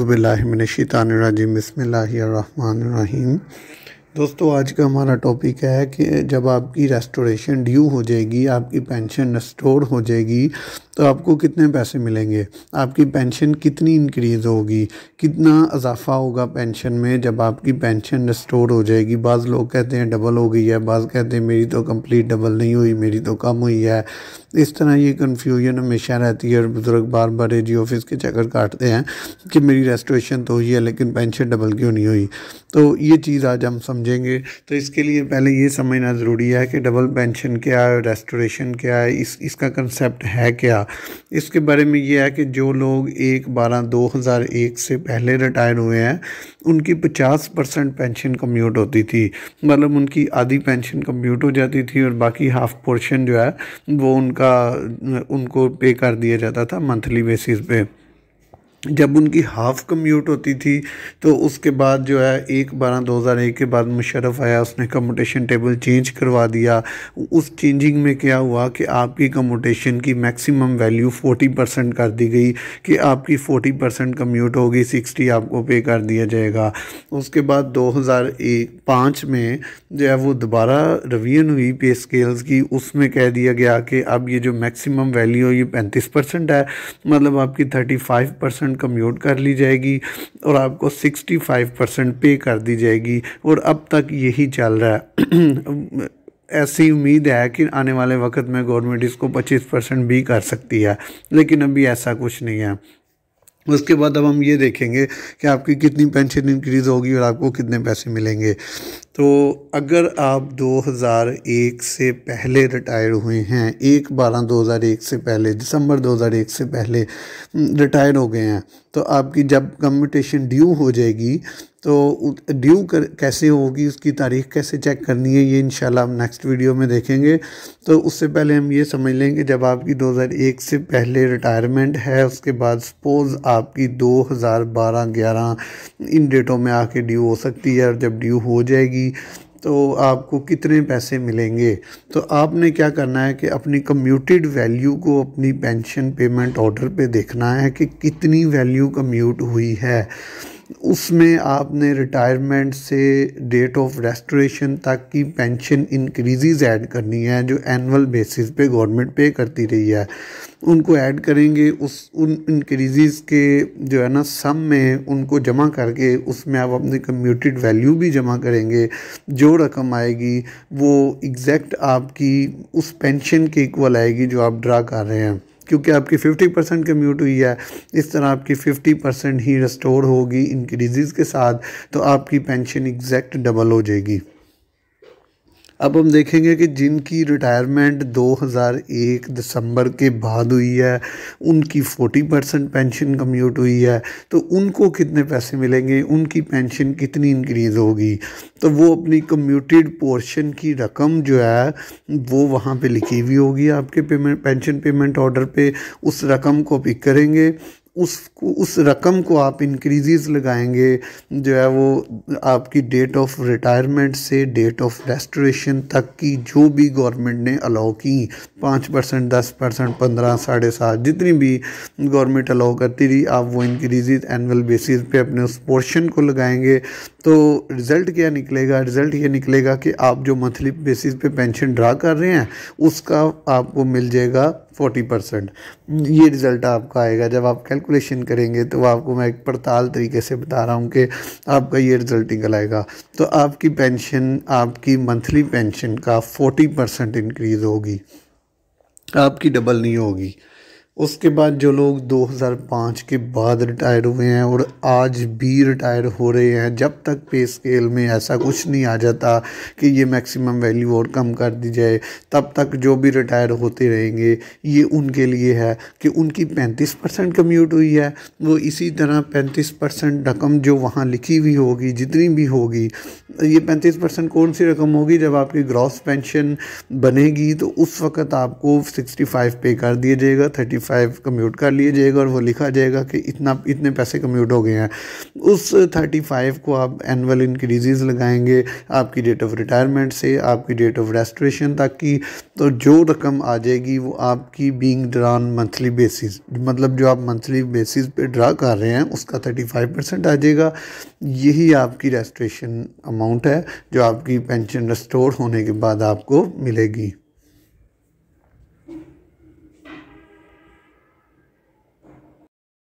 अज़बिल्लिमिनशानरजीम बसमीम दोस्तों आज का हमारा टॉपिक है कि जब आपकी रेस्टोरेशन ड्यू हो जाएगी आपकी पेंशन रेस्टोर हो जाएगी तो आपको कितने पैसे मिलेंगे आपकी पेंशन कितनी इंक्रीज़ होगी कितना इजाफा होगा पेंशन में जब आपकी पेंशन रेस्टोर हो जाएगी बाज़ लोग कहते हैं डबल हो गई है बाज़ कहते हैं मेरी तो कंप्लीट डबल नहीं हुई मेरी तो कम हुई है इस तरह ये कन्फ्यूजन हमेशा रहती है और बुज़ुर्ग बार बार ए ऑफिस के चक्कर काटते हैं कि मेरी रेस्टोरेशन तो हुई है लेकिन पेंशन डबल क्यों नहीं हुई तो ये चीज़ आज हम समझ समझेंगे तो इसके लिए पहले ये समझना ज़रूरी है कि डबल पेंशन क्या है रेस्टोरेशन क्या है इस इसका कंसेप्ट है क्या इसके बारे में ये है कि जो लोग एक बारह दो हज़ार एक से पहले रिटायर हुए हैं उनकी पचास परसेंट पेंशन कम्यूट होती थी मतलब उनकी आधी पेंशन कम्यूट हो जाती थी और बाकी हाफ पोर्शन जो है वो उनका उनको पे कर दिया जाता था मंथली बेसिस पे जब उनकी हाफ़ कम्यूट होती थी तो उसके बाद जो है एक बारह दो हज़ार एक के बाद मुशरफ आया उसने कम्पटेशन टेबल चेंज करवा दिया उस चेंजिंग में क्या हुआ कि आपकी कमोटेशन की मैक्सिमम वैल्यू फोर्टी परसेंट कर दी गई कि आपकी फोर्टी परसेंट कम्यूट होगी सिक्सटी आपको पे कर दिया जाएगा उसके बाद दो हज़ार एक पाँच में जो है वो दोबारा रिवीजन हुई पे स्केल्स की उसमें कह दिया गया कि अब ये जो मैक्सिमम वैल्यू है ये पैंतीस परसेंट है मतलब आपकी thirty five percent percent commute कर ली जाएगी और आपको सिक्सटी फाइव परसेंट पे कर दी जाएगी और अब तक यही चल रहा है ऐसी उम्मीद है कि आने वाले वक्त में गवर्नमेंट इसको पच्चीस परसेंट भी कर सकती है लेकिन अभी ऐसा कुछ नहीं है उसके बाद अब हम ये देखेंगे कि आपकी कितनी पेंशन इंक्रीज़ होगी और आपको कितने पैसे मिलेंगे तो अगर आप 2001 से पहले रिटायर हुए हैं एक बारह 2001 से पहले दिसंबर 2001 से पहले रिटायर हम्म, हो गए हैं तो आपकी जब कम्पटिशन ड्यू हो जाएगी तो ड्यू कर, कैसे होगी उसकी तारीख कैसे चेक करनी है ये इनशाला हम नेक्स्ट वीडियो में देखेंगे तो उससे पहले हम ये समझ लेंगे जब आपकी 2001 से पहले रिटायरमेंट है उसके बाद सपोज़ आपकी 2012-11 इन डेटों में आके ड्यू हो सकती है और जब ड्यू हो जाएगी तो आपको कितने पैसे मिलेंगे तो आपने क्या करना है कि अपनी कम्यूटेड वैल्यू को अपनी पेंशन पेमेंट ऑर्डर पे देखना है कि कितनी वैल्यू कम्यूट हुई है उसमें आपने रिटायरमेंट से डेट ऑफ रेस्टोरेशन तक की पेंशन इंक्रीजिज़ ऐड करनी है जो एनुअल बेसिस पे गवर्नमेंट पे करती रही है उनको ऐड करेंगे उस उन इंक्रीज़ के जो है ना सम में उनको जमा करके उसमें आप अपनी कम्यूटेड वैल्यू भी जमा करेंगे जो रकम आएगी वो एग्जैक्ट आपकी उस पेंशन के इक्वल आएगी जो आप ड्रा कर रहे हैं क्योंकि आपकी 50 परसेंट कम्यूट हुई है इस तरह आपकी 50 परसेंट ही रिस्टोर होगी इनक्रीज़ के साथ तो आपकी पेंशन एग्जैक्ट डबल हो जाएगी अब हम देखेंगे कि जिनकी रिटायरमेंट 2001 दिसंबर के बाद हुई है उनकी 40 परसेंट पेंशन कम्यूट हुई है तो उनको कितने पैसे मिलेंगे उनकी पेंशन कितनी इंक्रीज़ होगी तो वो अपनी कम्यूटेड पोर्शन की रकम जो है वो वहाँ पे लिखी हुई होगी आपके पेमेंट पेंशन पेमेंट ऑर्डर पे उस रकम को पिक करेंगे उसको उस रकम को आप इंक्रीजेस लगाएंगे जो है वो आपकी डेट ऑफ रिटायरमेंट से डेट ऑफ रेस्टोरेशन तक की जो भी गवर्नमेंट ने अलाउ की पाँच परसेंट दस परसेंट पंद्रह साढ़े सात जितनी भी गवर्नमेंट अलाउ करती रही आप वो इंक्रीजेस एनुअल बेसिस पे अपने उस पोर्शन को लगाएंगे तो रिज़ल्ट क्या निकलेगा रिज़ल्ट ये निकलेगा कि आप जो मंथली बेसिस पे पेंशन ड्रा कर रहे हैं उसका आपको मिल जाएगा फोर्टी परसेंट ये रिज़ल्ट आपका आएगा जब आप कैलकुलेशन करेंगे तो आपको मैं एक पड़ताल तरीके से बता रहा हूँ कि आपका ये रिज़ल्ट निकल आएगा तो आपकी पेंशन आपकी मंथली पेंशन का फोर्टी परसेंट इनक्रीज़ होगी आपकी डबल नहीं होगी उसके बाद जो लोग 2005 के बाद रिटायर हुए हैं और आज भी रिटायर हो रहे हैं जब तक पे स्केल में ऐसा कुछ नहीं आ जाता कि ये मैक्सिमम वैल्यू और कम कर दी जाए तब तक जो भी रिटायर होते रहेंगे ये उनके लिए है कि उनकी 35 परसेंट कम्यूट हुई है वो इसी तरह 35 परसेंट रकम जो वहाँ लिखी हुई होगी जितनी भी होगी ये पैंतीस परसेंट कौन सी रकम होगी जब आपकी ग्रॉस पेंशन बनेगी तो उस वक्त आपको सिक्सटी पे कर दिया जाएगा थर्टी फाइव कम्यूट कर लिया जाएगा और वो लिखा जाएगा कि इतना इतने पैसे कम्यूट हो गए हैं उस थर्टी फाइव को आप एनअल इंक्रीजेज लगाएंगे आपकी डेट ऑफ रिटायरमेंट से आपकी डेट ऑफ रेस्ट्रेशन तक की तो जो रकम आ जाएगी वो आपकी बींग ड्रॉन मंथली बेसिस मतलब जो आप मंथली बेसिस पे ड्रा कर रहे हैं उसका थर्टी फाइव परसेंट आ जाएगा यही आपकी रेस्ट्रेशन अमाउंट है जो आपकी पेंशन रिस्टोर होने के बाद आपको मिलेगी